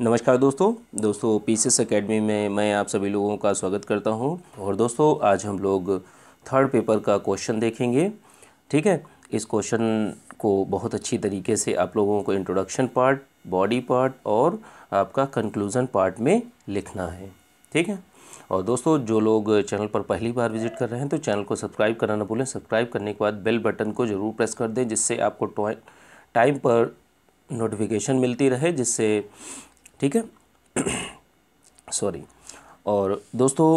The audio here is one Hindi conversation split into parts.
नमस्कार दोस्तों दोस्तों पीसीएस एकेडमी में मैं आप सभी लोगों का स्वागत करता हूं और दोस्तों आज हम लोग थर्ड पेपर का क्वेश्चन देखेंगे ठीक है इस क्वेश्चन को बहुत अच्छी तरीके से आप लोगों को इंट्रोडक्शन पार्ट बॉडी पार्ट और आपका कंक्लूज़न पार्ट में लिखना है ठीक है और दोस्तों जो लोग चैनल पर पहली बार विजिट कर रहे हैं तो चैनल को सब्सक्राइब करना ना भूलें सब्सक्राइब करने के बाद बेल बटन को ज़रूर प्रेस कर दें जिससे आपको टाइम पर नोटिफिकेशन मिलती रहे जिससे ठीक है सॉरी और दोस्तों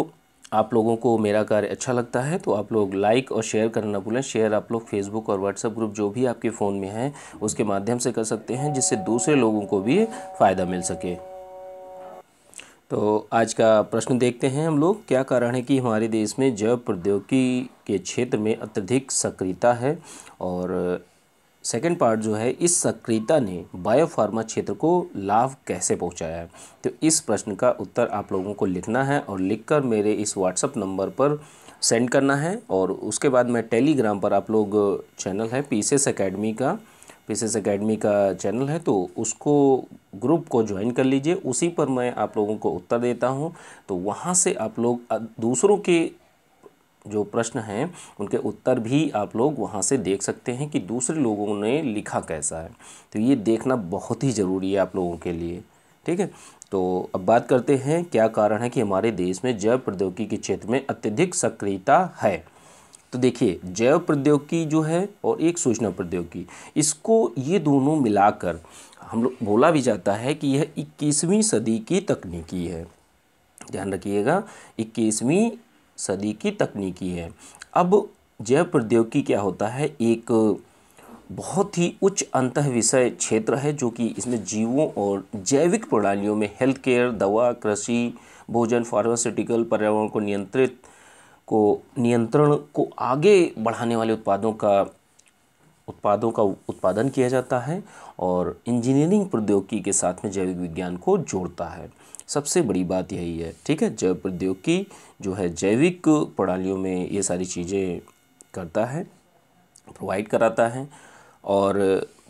आप लोगों को मेरा कार्य अच्छा लगता है तो आप लोग लाइक और शेयर करना भूलें शेयर आप लोग फेसबुक और व्हाट्सएप ग्रुप जो भी आपके फ़ोन में है उसके माध्यम से कर सकते हैं जिससे दूसरे लोगों को भी फ़ायदा मिल सके तो आज का प्रश्न देखते हैं हम लोग क्या कारण है कि हमारे देश में जैव प्रौद्योगिकी के क्षेत्र में अत्यधिक सक्रियता है और सेकेंड पार्ट जो है इस सक्रियता ने बायोफार्मा क्षेत्र को लाभ कैसे पहुंचाया है तो इस प्रश्न का उत्तर आप लोगों को लिखना है और लिखकर मेरे इस व्हाट्सअप नंबर पर सेंड करना है और उसके बाद मैं टेलीग्राम पर आप लोग चैनल है पी एकेडमी का पी एकेडमी का चैनल है तो उसको ग्रुप को ज्वाइन कर लीजिए उसी पर मैं आप लोगों को उत्तर देता हूँ तो वहाँ से आप लोग दूसरों के जो प्रश्न हैं उनके उत्तर भी आप लोग वहाँ से देख सकते हैं कि दूसरे लोगों ने लिखा कैसा है तो ये देखना बहुत ही ज़रूरी है आप लोगों के लिए ठीक है तो अब बात करते हैं क्या कारण है कि हमारे देश में जैव प्रौद्योगिकी के क्षेत्र में अत्यधिक सक्रियता है तो देखिए जैव प्रौद्योगिकी जो है और एक सूचना प्रौद्योगिकी इसको ये दोनों मिलाकर हम लोग बोला भी जाता है कि यह इक्कीसवीं सदी की तकनीकी है ध्यान रखिएगा इक्कीसवीं सदी की तकनीकी है अब जैव प्रौद्योगिकी क्या होता है एक बहुत ही उच्च अंत विषय क्षेत्र है जो कि इसमें जीवों और जैविक प्रणालियों में हेल्थ केयर दवा कृषि भोजन फार्मास्यूटिकल पर्यावरण को नियंत्रित को नियंत्रण को आगे बढ़ाने वाले उत्पादों का उत्पादों का उत्पादन किया जाता है और इंजीनियरिंग प्रौद्योगिकी के साथ में जैविक विज्ञान को जोड़ता है सबसे बड़ी बात यही है ठीक है जैव प्रौद्योगिकी जो है जैविक प्रणालियों में ये सारी चीज़ें करता है प्रोवाइड कराता है और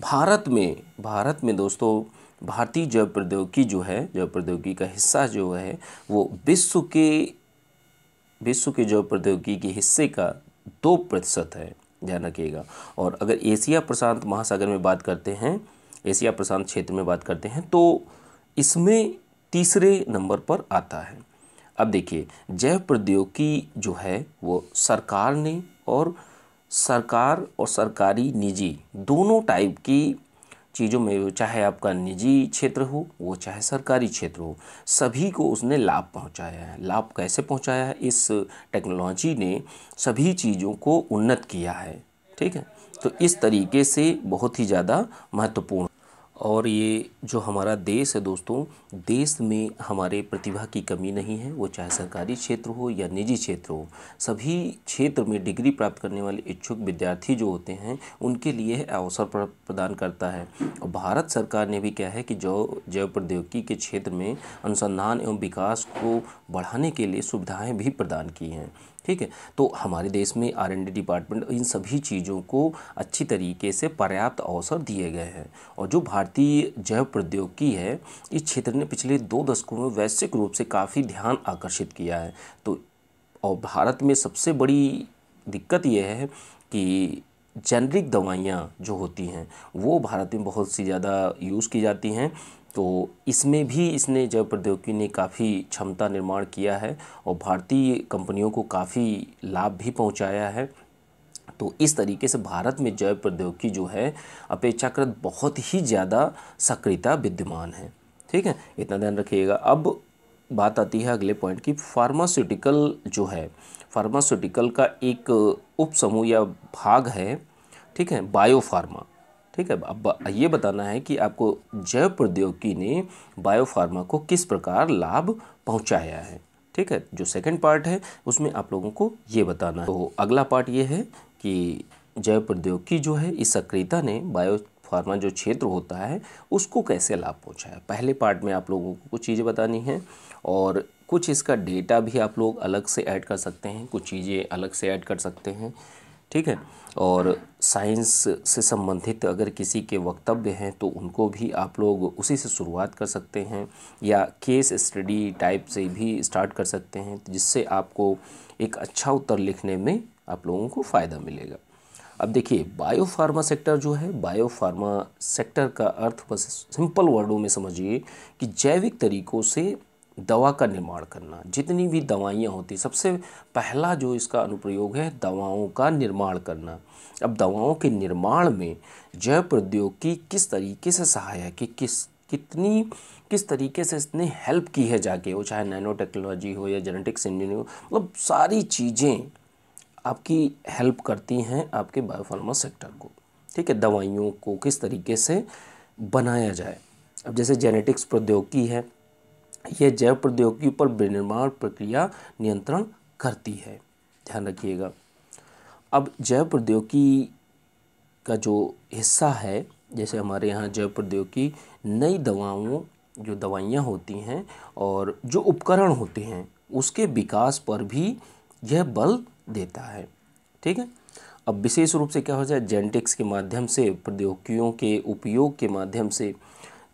भारत में भारत में दोस्तों भारतीय जैव प्रौद्योगिकी जो है जैव प्रौद्योगिकी का हिस्सा जो है वो विश्व के विश्व के जैव प्रौद्योगिकी के हिस्से का दो प्रतिशत है ध्यान रखिएगा और अगर एशिया प्रशांत महासागर में बात करते हैं एशिया प्रशांत क्षेत्र में बात करते हैं तो इसमें तीसरे नंबर पर आता है अब देखिए जैव प्रौद्योगिकी जो है वो सरकार ने और सरकार और सरकारी निजी दोनों टाइप की चीज़ों में चाहे आपका निजी क्षेत्र हो वो चाहे सरकारी क्षेत्र हो सभी को उसने लाभ पहुंचाया है लाभ कैसे पहुंचाया है इस टेक्नोलॉजी ने सभी चीज़ों को उन्नत किया है ठीक है तो इस तरीके से बहुत ही ज़्यादा महत्वपूर्ण और ये जो हमारा देश है दोस्तों देश में हमारे प्रतिभा की कमी नहीं है वो चाहे सरकारी क्षेत्र हो या निजी क्षेत्र हो सभी क्षेत्र में डिग्री प्राप्त करने वाले इच्छुक विद्यार्थी जो होते हैं उनके लिए अवसर प्रदान करता है और भारत सरकार ने भी क्या है कि जो जैव प्रौद्योगिकी के क्षेत्र में अनुसंधान एवं विकास को बढ़ाने के लिए सुविधाएँ भी प्रदान की हैं ठीक है तो हमारे देश में आर डिपार्टमेंट इन सभी चीज़ों को अच्छी तरीके से पर्याप्त अवसर दिए गए हैं और जो भारतीय जैव प्रौद्योगिकी है इस क्षेत्र ने पिछले दो दशकों में वैश्विक रूप से काफ़ी ध्यान आकर्षित किया है तो और भारत में सबसे बड़ी दिक्कत यह है कि जेनरिक दवाइयाँ जो होती हैं वो भारत में बहुत सी ज़्यादा यूज़ की जाती हैं तो इसमें भी इसने जैव प्रौद्योगिकी ने काफ़ी क्षमता निर्माण किया है और भारतीय कंपनियों को काफ़ी लाभ भी पहुंचाया है तो इस तरीके से भारत में जैव प्रौद्योगिकी जो है अपेक्षाकृत बहुत ही ज़्यादा सक्रियता विद्यमान है ठीक है इतना ध्यान रखिएगा अब बात आती है अगले पॉइंट की फार्मास्यूटिकल जो है फार्मास्यूटिकल का एक उपसमूह या भाग है ठीक है बायोफार्मा ठीक है अब ये बताना है कि आपको जैव प्रौद्योगिकी ने बायोफार्मा को किस प्रकार लाभ पहुंचाया है ठीक है जो सेकंड पार्ट है उसमें आप लोगों को ये बताना है तो अगला पार्ट ये है कि जैव प्रौद्योगिकी जो है इस सक्रियता ने बायो फार्मा जो क्षेत्र होता है उसको कैसे लाभ है पहले पार्ट में आप लोगों को कुछ चीज़ें बतानी है और कुछ इसका डेटा भी आप लोग अलग से ऐड कर सकते हैं कुछ चीज़ें अलग से ऐड कर सकते हैं ठीक है और साइंस से संबंधित अगर किसी के वक्तव्य हैं तो उनको भी आप लोग उसी से शुरुआत कर सकते हैं या केस स्टडी टाइप से भी स्टार्ट कर सकते हैं जिससे आपको एक अच्छा उत्तर लिखने में आप लोगों को फ़ायदा मिलेगा अब देखिए बायोफार्मा सेक्टर जो है बायोफार्मा सेक्टर का अर्थ बस सिंपल वर्डों में समझिए कि जैविक तरीकों से दवा का निर्माण करना जितनी भी दवाइयाँ होती सबसे पहला जो इसका अनुप्रयोग है दवाओं का निर्माण करना अब दवाओं के निर्माण में जैव प्रौद्योगिकी किस तरीके से सहायक कि किस कितनी किस तरीके से इसने हेल्प की है जाके वो चाहे नैनो टेक्नोलॉजी हो या जेनेटिक्स इंजीनियरिंग हो मतलब सारी चीज़ें आपकी हेल्प करती हैं आपके बायोफार्मा सेक्टर को ठीक है दवाइयों को किस तरीके से बनाया जाए अब जैसे जेनेटिक्स प्रौद्योगिकी है यह जैव प्रौद्योगिकी पर विनिर्माण प्रक्रिया नियंत्रण करती है ध्यान रखिएगा अब जैव प्रौद्योगिकी का जो हिस्सा है जैसे हमारे यहाँ जैव प्रौद्योगिकी नई दवाओं जो दवाइयाँ होती हैं और जो उपकरण होते हैं उसके विकास पर भी यह बल देता है ठीक है अब विशेष रूप से क्या हो जाए जेनेटिक्स के माध्यम से प्रौद्योगिकियों के उपयोग के माध्यम से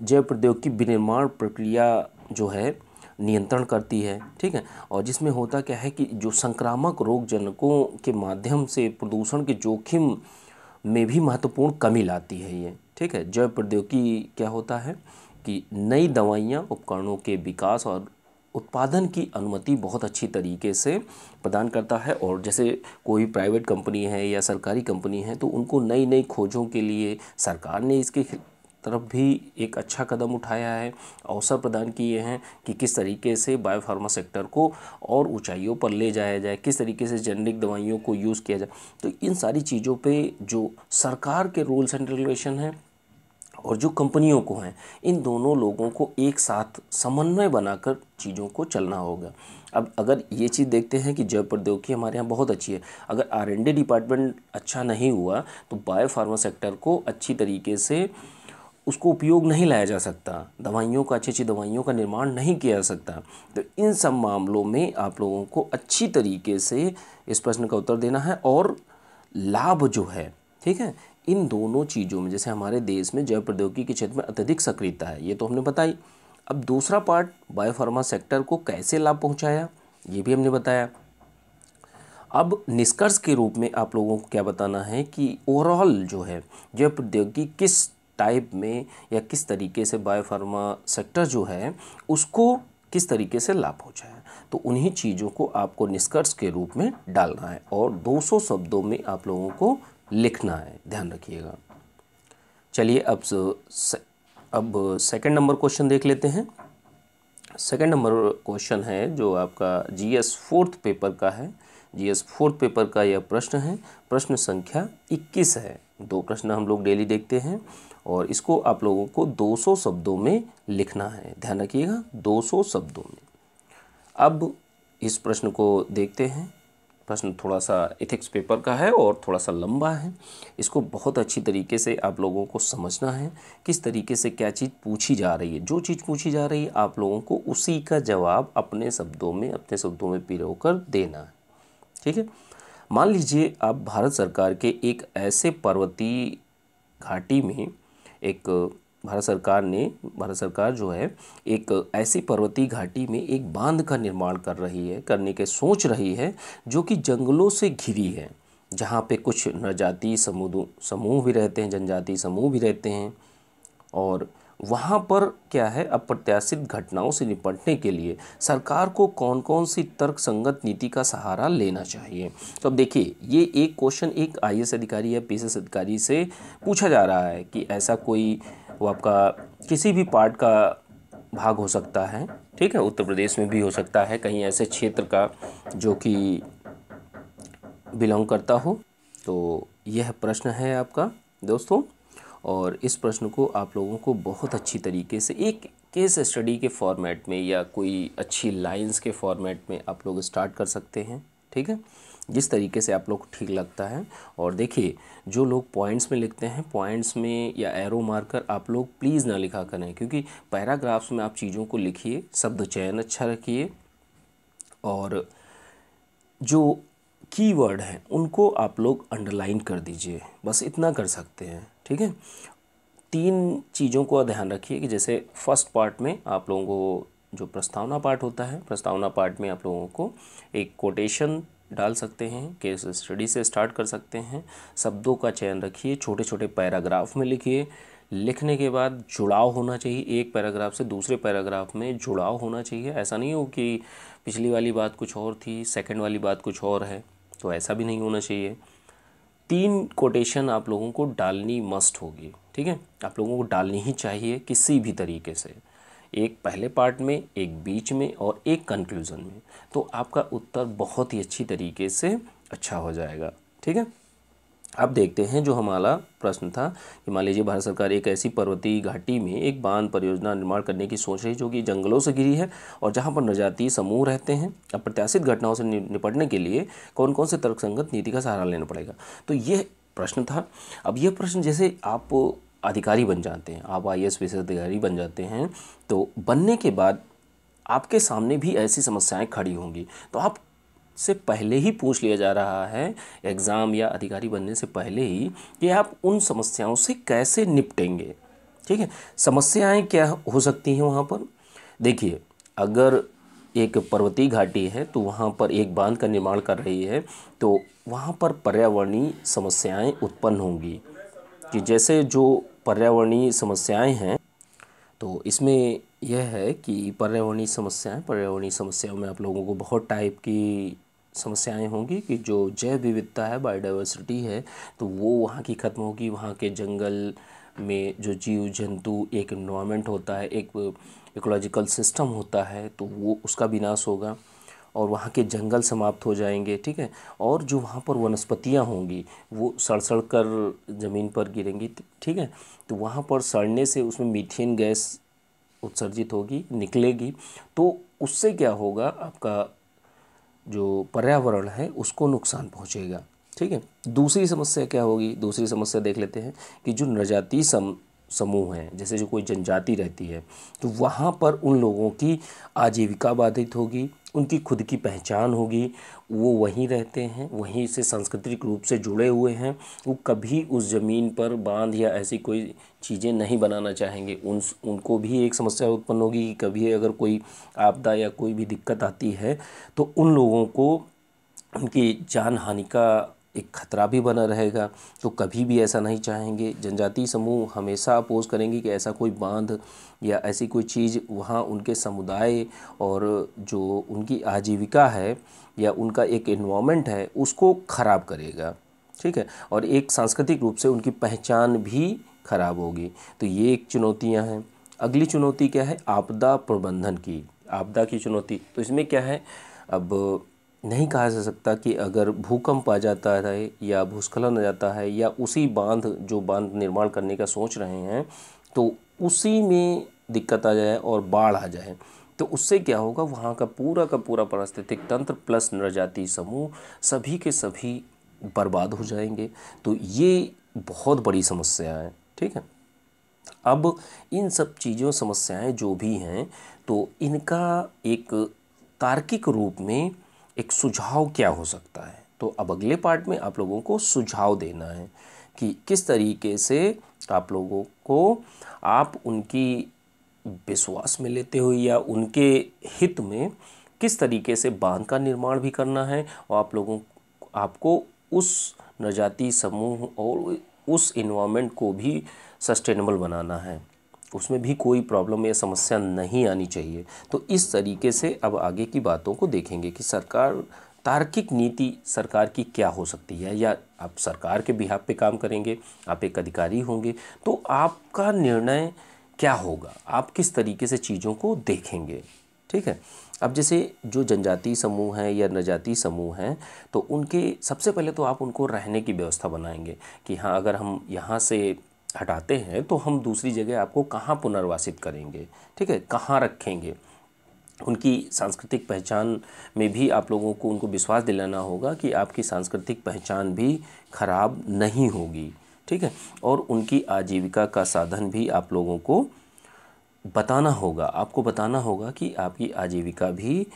जैव प्रौद्योगिकी विनिर्माण प्रक्रिया जो है नियंत्रण करती है ठीक है और जिसमें होता क्या है कि जो संक्रामक रोग जनकों के माध्यम से प्रदूषण के जोखिम में भी महत्वपूर्ण कमी लाती है ये ठीक है जैव प्रौद्योगिकी क्या होता है कि नई दवाइयाँ उपकरणों के विकास और उत्पादन की अनुमति बहुत अच्छी तरीके से प्रदान करता है और जैसे कोई प्राइवेट कंपनी है या सरकारी कंपनी है तो उनको नई नई खोजों के लिए सरकार ने इसके तरफ भी एक अच्छा कदम उठाया है अवसर प्रदान किए हैं कि किस तरीके से बायोफार्मा सेक्टर को और ऊंचाइयों पर ले जाया जाए किस तरीके से जेनरिक दवाइयों को यूज़ किया जाए तो इन सारी चीज़ों पर जो सरकार के रूल्स एंड रेगुलेशन हैं और जो कंपनियों को हैं इन दोनों लोगों को एक साथ समन्वय बनाकर चीज़ों को चलना होगा अब अगर ये चीज़ देखते हैं कि जैव प्रौद्योगिकी हमारे यहाँ बहुत अच्छी है अगर आर डिपार्टमेंट अच्छा नहीं हुआ तो बायोफार्मा सेक्टर को अच्छी तरीके से उसको उपयोग नहीं लाया जा सकता दवाइयों का अच्छी अच्छी दवाइयों का निर्माण नहीं किया जा सकता तो इन सब मामलों में आप लोगों को अच्छी तरीके से इस प्रश्न का उत्तर देना है और लाभ जो है ठीक है इन दोनों चीज़ों में जैसे हमारे देश में जैव प्रौद्योगिकी के क्षेत्र में अत्यधिक सक्रियता है ये तो हमने बताई अब दूसरा पार्ट बायोफार्मा सेक्टर को कैसे लाभ पहुँचाया ये भी हमने बताया अब निष्कर्ष के रूप में आप लोगों को क्या बताना है कि ओवरऑल जो है जैव प्रौद्योगिकी किस टाइप में या किस तरीके से बायोफार्मा सेक्टर जो है उसको किस तरीके से लाभ हो जाए तो उन्हीं चीज़ों को आपको निष्कर्ष के रूप में डालना है और 200 शब्दों में आप लोगों को लिखना है ध्यान रखिएगा चलिए अब से, अब सेकंड नंबर क्वेश्चन देख लेते हैं सेकंड नंबर क्वेश्चन है जो आपका जीएस फोर्थ पेपर का है जीएस फोर्थ पेपर का यह प्रश्न है प्रश्न संख्या 21 है दो प्रश्न हम लोग डेली देखते हैं और इसको आप लोगों को 200 शब्दों में लिखना है ध्यान रखिएगा 200 शब्दों में अब इस प्रश्न को देखते हैं प्रश्न थोड़ा सा इथिक्स पेपर का है और थोड़ा सा लंबा है इसको बहुत अच्छी तरीके से आप लोगों को समझना है किस तरीके से क्या चीज़ पूछी जा रही है जो चीज़ पूछी जा रही है आप लोगों को उसी का जवाब अपने शब्दों में अपने शब्दों में पिरो कर देना है ठीक है मान लीजिए आप भारत सरकार के एक ऐसे पर्वतीय घाटी में एक भारत सरकार ने भारत सरकार जो है एक ऐसी पर्वतीय घाटी में एक बांध का निर्माण कर रही है करने के सोच रही है जो कि जंगलों से घिरी है जहाँ पे कुछ नजाती समूह समूह भी रहते हैं जनजाति समूह भी रहते हैं और वहाँ पर क्या है अप्रत्याशित घटनाओं से निपटने के लिए सरकार को कौन कौन सी तर्क संगत नीति का सहारा लेना चाहिए तो अब देखिए ये एक क्वेश्चन एक आई अधिकारी या पी अधिकारी से पूछा जा रहा है कि ऐसा कोई वो आपका किसी भी पार्ट का भाग हो सकता है ठीक है उत्तर प्रदेश में भी हो सकता है कहीं ऐसे क्षेत्र का जो कि बिलोंग करता हो तो यह प्रश्न है आपका दोस्तों और इस प्रश्न को आप लोगों को बहुत अच्छी तरीके से एक केस स्टडी के फॉर्मेट में या कोई अच्छी लाइंस के फॉर्मेट में आप लोग स्टार्ट कर सकते हैं ठीक है जिस तरीके से आप लोग को ठीक लगता है और देखिए जो लोग पॉइंट्स में लिखते हैं पॉइंट्स में या एरो मार्कर आप लोग प्लीज़ ना लिखा करें क्योंकि पैराग्राफ्स में आप चीज़ों को लिखिए शब्द चयन अच्छा रखिए और जो कीवर्ड हैं उनको आप लोग अंडरलाइन कर दीजिए बस इतना कर सकते हैं ठीक है तीन चीज़ों को ध्यान रखिए कि जैसे फर्स्ट पार्ट में आप लोगों को जो प्रस्तावना पार्ट होता है प्रस्तावना पार्ट में आप लोगों को एक कोटेशन डाल सकते हैं केस स्टडी से स्टार्ट कर सकते हैं शब्दों का चयन रखिए छोटे छोटे पैराग्राफ में लिखिए लिखने के बाद जुड़ाव होना चाहिए एक पैराग्राफ से दूसरे पैराग्राफ में जुड़ाव होना चाहिए ऐसा नहीं हो कि पिछली वाली बात कुछ और थी सेकंड वाली बात कुछ और है तो ऐसा भी नहीं होना चाहिए तीन कोटेशन आप लोगों को डालनी मस्ट होगी ठीक है आप लोगों को डालनी ही चाहिए किसी भी तरीके से एक पहले पार्ट में एक बीच में और एक कंक्लूज़न में तो आपका उत्तर बहुत ही अच्छी तरीके से अच्छा हो जाएगा ठीक है अब देखते हैं जो हमारा प्रश्न था कि मान लीजिए भारत सरकार एक ऐसी पर्वतीय घाटी में एक बांध परियोजना निर्माण करने की सोच रही है जो कि जंगलों से घिरी है और जहां पर नजातीय समूह रहते हैं अप्रत्याशित घटनाओं से निपटने के लिए कौन कौन से तर्कसंगत नीति का सहारा लेना पड़ेगा तो यह प्रश्न था अब यह प्रश्न जैसे आप अधिकारी बन जाते हैं आप आई एस विशेष अधिकारी बन जाते हैं तो बनने के बाद आपके सामने भी ऐसी समस्याएं खड़ी होंगी तो आप से पहले ही पूछ लिया जा रहा है एग्ज़ाम या अधिकारी बनने से पहले ही कि आप उन समस्याओं से कैसे निपटेंगे ठीक है समस्याएं क्या हो सकती हैं वहाँ पर देखिए अगर एक पर्वतीय घाटी है तो वहाँ पर एक बांध का निर्माण कर रही है तो वहाँ पर पर्यावरणीय समस्याएं उत्पन्न होंगी कि जैसे जो पर्यावरणीय समस्याएं हैं तो इसमें यह है कि पर्यावरणीय समस्याएं पर्यावरणीय समस्याओं में आप लोगों को बहुत टाइप की समस्याएं होंगी कि जो जैव विविधता है बायोडाइवर्सिटी है तो वो वहाँ की ख़त्म होगी वहाँ के जंगल में जो जीव जंतु एक इन्वामेंट होता है एक इकोलॉजिकल सिस्टम होता है तो वो उसका विनाश होगा और वहाँ के जंगल समाप्त हो जाएंगे ठीक है और जो वहाँ पर वनस्पतियाँ होंगी वो सड़ सड़ कर ज़मीन पर गिरेंगी ठीक है तो वहाँ पर सड़ने से उसमें मीथेन गैस उत्सर्जित होगी निकलेगी तो उससे क्या होगा आपका जो पर्यावरण है उसको नुकसान पहुँचेगा ठीक है दूसरी समस्या क्या होगी दूसरी समस्या देख लेते हैं कि जो नजाती सम समूह हैं जैसे जो कोई जनजाति रहती है तो वहाँ पर उन लोगों की आजीविका बाधित होगी उनकी खुद की पहचान होगी वो वहीं रहते हैं वहीं से सांस्कृतिक रूप से जुड़े हुए हैं वो कभी उस ज़मीन पर बांध या ऐसी कोई चीज़ें नहीं बनाना चाहेंगे उन उनको भी एक समस्या उत्पन्न होगी कि कभी अगर कोई आपदा या कोई भी दिक्कत आती है तो उन लोगों को उनकी जान हानि का एक खतरा भी बना रहेगा तो कभी भी ऐसा नहीं चाहेंगे जनजातीय समूह हमेशा अपोज करेंगे कि ऐसा कोई बांध या ऐसी कोई चीज़ वहाँ उनके समुदाय और जो उनकी आजीविका है या उनका एक इन्वामेंट है उसको ख़राब करेगा ठीक है और एक सांस्कृतिक रूप से उनकी पहचान भी खराब होगी तो ये एक चुनौतियाँ हैं अगली चुनौती क्या है आपदा प्रबंधन की आपदा की चुनौती तो इसमें क्या है अब नहीं कहा जा सकता कि अगर भूकंप आ जाता है या भूस्खलन आ जाता है या उसी बांध जो बांध निर्माण करने का सोच रहे हैं तो उसी में दिक्कत आ जाए और बाढ़ आ जाए तो उससे क्या होगा वहाँ का पूरा का पूरा पारिस्थितिक तंत्र प्लस नरजाति समूह सभी के सभी बर्बाद हो जाएंगे तो ये बहुत बड़ी समस्या है ठीक है अब इन सब चीज़ों समस्याएं जो भी हैं तो इनका एक तार्किक रूप में एक सुझाव क्या हो सकता है तो अब अगले पार्ट में आप लोगों को सुझाव देना है कि किस तरीके से आप लोगों को आप उनकी विश्वास में लेते हुए या उनके हित में किस तरीके से बांध का निर्माण भी करना है और आप लोगों आपको उस नजाती समूह और उस इन्वामेंट को भी सस्टेनेबल बनाना है उसमें भी कोई प्रॉब्लम या समस्या नहीं आनी चाहिए तो इस तरीके से अब आगे की बातों को देखेंगे कि सरकार तार्किक नीति सरकार की क्या हो सकती है या आप सरकार के बिहार पे काम करेंगे आप एक अधिकारी होंगे तो आपका निर्णय क्या होगा आप किस तरीके से चीज़ों को देखेंगे ठीक है अब जैसे जो जनजाति समूह हैं या नजाति समूह हैं तो उनके सबसे पहले तो आप उनको रहने की व्यवस्था बनाएंगे कि हाँ अगर हम यहाँ से हटाते हैं तो हम दूसरी जगह आपको कहाँ पुनर्वासित करेंगे ठीक है कहाँ रखेंगे उनकी सांस्कृतिक पहचान में भी आप लोगों को उनको विश्वास दिलाना होगा कि आपकी सांस्कृतिक पहचान भी खराब नहीं होगी ठीक है और उनकी आजीविका का साधन भी आप लोगों को बताना होगा आपको बताना होगा कि आपकी आजीविका भी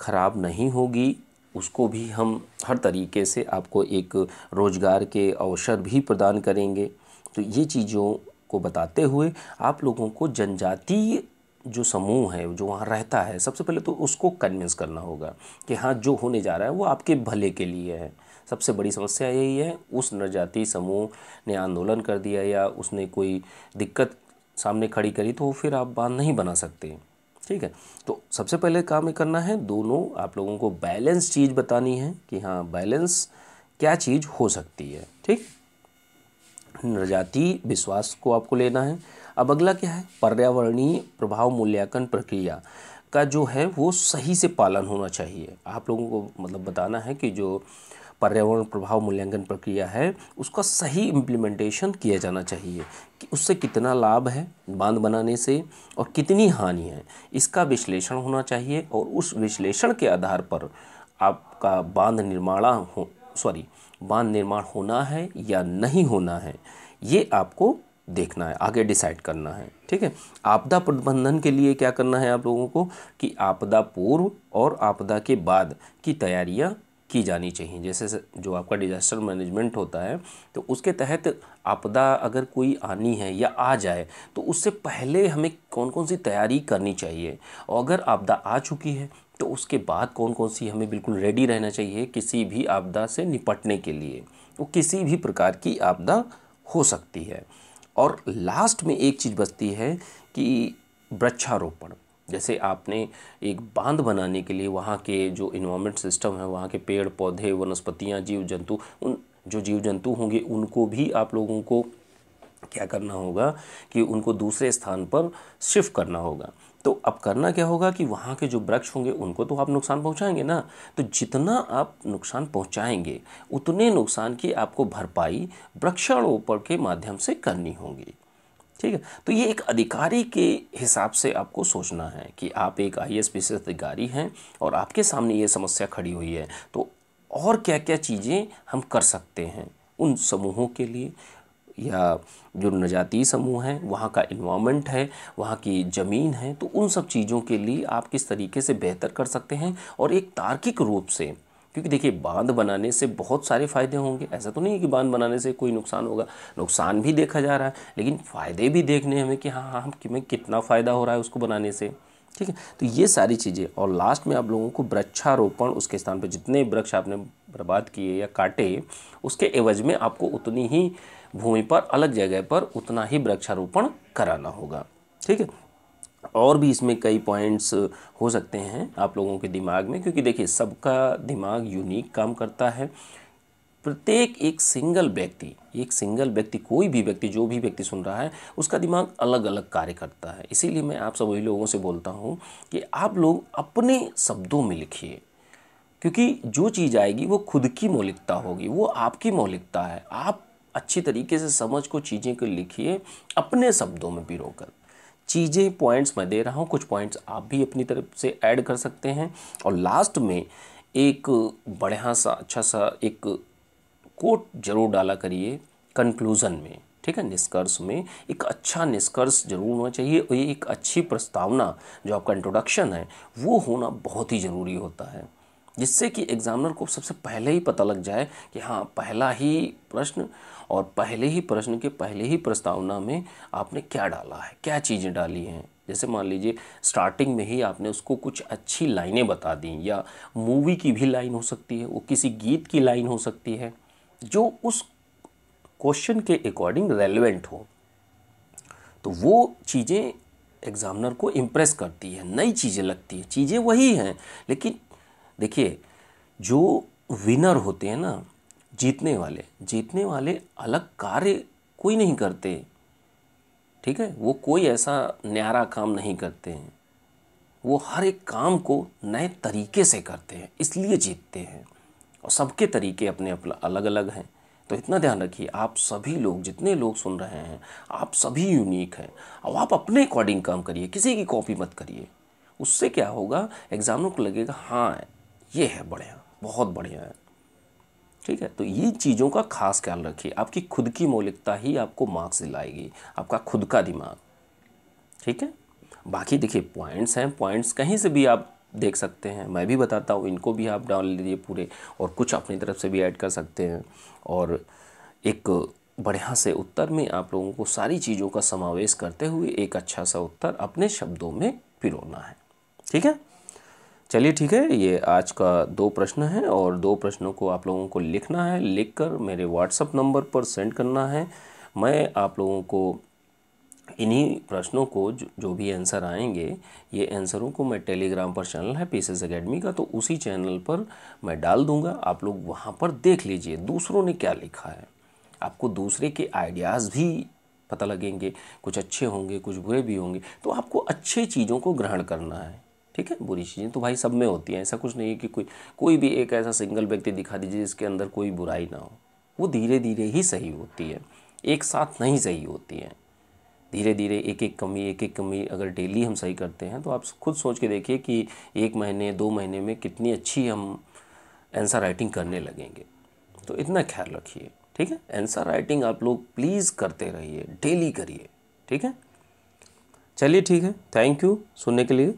खराब नहीं होगी उसको भी हम हर तरीके से आपको एक रोज़गार के अवसर भी प्रदान करेंगे तो ये चीज़ों को बताते हुए आप लोगों को जनजातीय जो समूह है जो वहाँ रहता है सबसे पहले तो उसको कन्विंस करना होगा कि हाँ जो होने जा रहा है वो आपके भले के लिए है सबसे बड़ी समस्या यही है उस नजातीय समूह ने आंदोलन कर दिया या उसने कोई दिक्कत सामने खड़ी करी तो फिर आप बांध नहीं बना सकते ठीक है तो सबसे पहले काम ये करना है दोनों आप लोगों को बैलेंस चीज़ बतानी है कि हाँ बैलेंस क्या चीज़ हो सकती है ठीक नजाती विश्वास को आपको लेना है अब अगला क्या है पर्यावरणीय प्रभाव मूल्यांकन प्रक्रिया का जो है वो सही से पालन होना चाहिए आप लोगों को मतलब बताना है कि जो पर्यावरण प्रभाव मूल्यांकन प्रक्रिया है उसका सही इम्प्लीमेंटेशन किया जाना चाहिए कि उससे कितना लाभ है बांध बनाने से और कितनी हानि है इसका विश्लेषण होना चाहिए और उस विश्लेषण के आधार पर आपका बांध निर्माण हो सॉरी बांध निर्माण होना है या नहीं होना है ये आपको देखना है आगे डिसाइड करना है ठीक है आपदा प्रबंधन के लिए क्या करना है आप लोगों को कि आपदा पूर्व और आपदा के बाद की तैयारियां की जानी चाहिए जैसे जो आपका डिजास्टर मैनेजमेंट होता है तो उसके तहत आपदा अगर कोई आनी है या आ जाए तो उससे पहले हमें कौन कौन सी तैयारी करनी चाहिए और अगर आपदा आ चुकी है तो उसके बाद कौन कौन सी हमें बिल्कुल रेडी रहना चाहिए किसी भी आपदा से निपटने के लिए वो किसी भी प्रकार की आपदा हो सकती है और लास्ट में एक चीज़ बचती है कि वृक्षारोपण जैसे आपने एक बांध बनाने के लिए वहाँ के जो इन्वामेंट सिस्टम है वहाँ के पेड़ पौधे वनस्पतियाँ जीव जंतु उन जो जीव जंतु होंगे उनको भी आप लोगों को क्या करना होगा कि उनको दूसरे स्थान पर शिफ्ट करना होगा तो अब करना क्या होगा कि वहाँ के जो वृक्ष होंगे उनको तो आप नुकसान पहुँचाएंगे ना तो जितना आप नुकसान पहुँचाएंगे उतने नुकसान की आपको भरपाई वृक्षारोपण के माध्यम से करनी होगी ठीक है तो ये एक अधिकारी के हिसाब से आपको सोचना है कि आप एक आई एस पी अधिकारी हैं और आपके सामने ये समस्या खड़ी हुई है तो और क्या क्या चीज़ें हम कर सकते हैं उन समूहों के लिए या जो नजाती समूह हैं वहाँ का इन्वामेंट है वहाँ की ज़मीन है तो उन सब चीज़ों के लिए आप किस तरीके से बेहतर कर सकते हैं और एक तार्किक रूप से क्योंकि देखिए बांध बनाने से बहुत सारे फ़ायदे होंगे ऐसा तो नहीं है कि बांध बनाने से कोई नुकसान होगा नुकसान भी देखा जा रहा है लेकिन फ़ायदे भी देखने हमें कि हाँ हाँ हमें कितना फ़ायदा हो रहा है उसको बनाने से ठीक है तो ये सारी चीज़ें और लास्ट में आप लोगों को वृक्षारोपण उसके स्थान पर जितने वृक्ष आपने बर्बाद किए या काटे उसके एवज में आपको उतनी ही भूमि पर अलग जगह पर उतना ही वृक्षारोपण कराना होगा ठीक है और भी इसमें कई पॉइंट्स हो सकते हैं आप लोगों के दिमाग में क्योंकि देखिए सबका दिमाग यूनिक काम करता है प्रत्येक एक सिंगल व्यक्ति एक सिंगल व्यक्ति कोई भी व्यक्ति जो भी व्यक्ति सुन रहा है उसका दिमाग अलग अलग कार्य करता है इसीलिए मैं आप सभी लोगों से बोलता हूँ कि आप लोग अपने शब्दों में लिखिए क्योंकि जो चीज़ आएगी वो खुद की मौलिकता होगी वो आपकी मौलिकता है आप अच्छी तरीके से समझ को चीज़ें को लिखिए अपने शब्दों में पिरो कर चीज़ें पॉइंट्स मैं दे रहा हूँ कुछ पॉइंट्स आप भी अपनी तरफ से ऐड कर सकते हैं और लास्ट में एक बढ़िया सा अच्छा सा एक कोट जरूर डाला करिए कंक्लूज़न में ठीक है निष्कर्ष में एक अच्छा निष्कर्ष जरूर होना चाहिए और ये एक अच्छी प्रस्तावना जो आपका इंट्रोडक्शन है वो होना बहुत ही ज़रूरी होता है जिससे कि एग्ज़ामिनर को सबसे पहले ही पता लग जाए कि हाँ पहला ही प्रश्न और पहले ही प्रश्न के पहले ही प्रस्तावना में आपने क्या डाला है क्या चीज़ें डाली हैं जैसे मान लीजिए स्टार्टिंग में ही आपने उसको कुछ अच्छी लाइनें बता दी या मूवी की भी लाइन हो सकती है वो किसी गीत की लाइन हो सकती है जो उस क्वेश्चन के अकॉर्डिंग रेलिवेंट हो तो वो चीज़ें एग्ज़ामिनर को इम्प्रेस करती है नई चीज़ें लगती है चीज़ें वही हैं लेकिन देखिए जो विनर होते हैं ना जीतने वाले जीतने वाले अलग कार्य कोई नहीं करते ठीक है वो कोई ऐसा न्यारा काम नहीं करते हैं वो हर एक काम को नए तरीके से करते हैं इसलिए जीतते हैं और सबके तरीके अपने अलग अलग हैं तो इतना ध्यान रखिए आप सभी लोग जितने लोग सुन रहे हैं आप सभी यूनिक हैं अब आप अपने अकॉर्डिंग काम करिए किसी की कॉपी मत करिए उससे क्या होगा एग्जामों को लगेगा हाँ ये है बढ़िया बहुत बढ़िया है ठीक है तो ये चीज़ों का खास ख्याल रखिए आपकी खुद की मौलिकता ही आपको मार्क्स दिलाएगी आपका खुद का दिमाग ठीक है बाकी देखिए पॉइंट्स हैं पॉइंट्स कहीं से भी आप देख सकते हैं मैं भी बताता हूँ इनको भी आप डाल लीजिए पूरे और कुछ अपनी तरफ से भी ऐड कर सकते हैं और एक बढ़िया से उत्तर में आप लोगों को सारी चीज़ों का समावेश करते हुए एक अच्छा सा उत्तर अपने शब्दों में पिरोना है ठीक है चलिए ठीक है ये आज का दो प्रश्न है और दो प्रश्नों को आप लोगों को लिखना है लिखकर मेरे व्हाट्सअप नंबर पर सेंड करना है मैं आप लोगों को इन्हीं प्रश्नों को जो, जो भी आंसर आएंगे ये आंसरों को मैं टेलीग्राम पर चैनल है पीसेस एकेडमी का तो उसी चैनल पर मैं डाल दूंगा आप लोग वहाँ पर देख लीजिए दूसरों ने क्या लिखा है आपको दूसरे के आइडियाज़ भी पता लगेंगे कुछ अच्छे होंगे कुछ बुरे भी होंगे तो आपको अच्छी चीज़ों को ग्रहण करना है ठीक है बुरी चीज़ें तो भाई सब में होती हैं ऐसा कुछ नहीं है कि कोई कोई भी एक ऐसा सिंगल व्यक्ति दिखा दीजिए जिसके अंदर कोई बुराई ना हो वो धीरे धीरे ही सही होती है एक साथ नहीं सही होती है धीरे धीरे एक एक कमी एक एक कमी अगर डेली हम सही करते हैं तो आप खुद सोच के देखिए कि एक महीने दो महीने में कितनी अच्छी हम आंसर राइटिंग करने लगेंगे तो इतना ख्याल रखिए ठीक है आंसर राइटिंग आप लोग प्लीज़ करते रहिए डेली करिए ठीक है चलिए ठीक है थैंक यू सुनने के लिए